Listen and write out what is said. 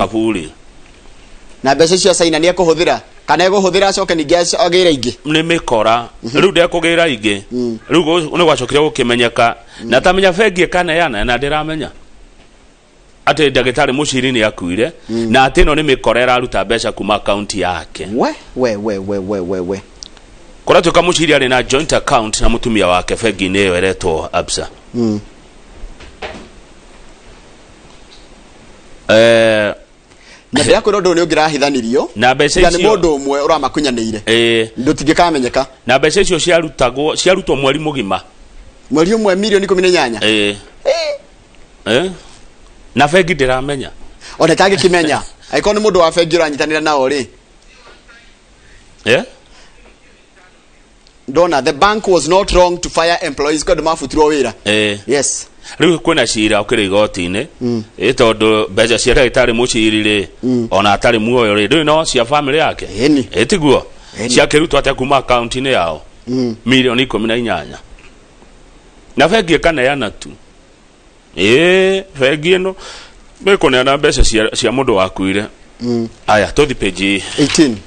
kaburi na mbeca icio acaina nä ekå kana egåhåthä ra acoke ningä agä mhm. ra ingä mm. nä mä kora rä u ndekå gä ra ingä rä u nä gwacokire gå kä menyeka na mm. tamenya bengi ä na ndä ramenya atä ndagä tarä må ciri nä akuire mm. na atä ä no nä mä kora ä raruta mbeca kuma akaunti yake we koratuä ka må ciri arä na joint account na mutumia wake bengi-inä ä yo eretwo absa mm. eh, ya kwä ra å ndå å å ngä rahithanirio na mbeca icio nä må ndå å mwe å ramakunyanä ire ndå tingä kamenyeka na mbeca icio ciarutagwo ciarutwo mweri må mweri å mwe mirioni ikå mi nä nyanya na bengi ndä ona itangä kä menya angä korwo nä må ndå wa bengi å ranyitanä ra nao rä the bank was not wrong to fire employees kwendå mabutirwo wä ra yes rä u kwä na cira å kä rä igoti-inä ä mm. tondå mbeca cia tarä må ciri rä mm. ona atarä muoyo rä ndå no cia bamä rä yake ä tiguo ciakä rutwo atä kuma akaunti-inä yao mm. mirioni ikå mi na inyanya na bengi ĩkaneana tu ĩĩ bengi ĩno neana mbeca cia må ndå wakuire aya tũthi page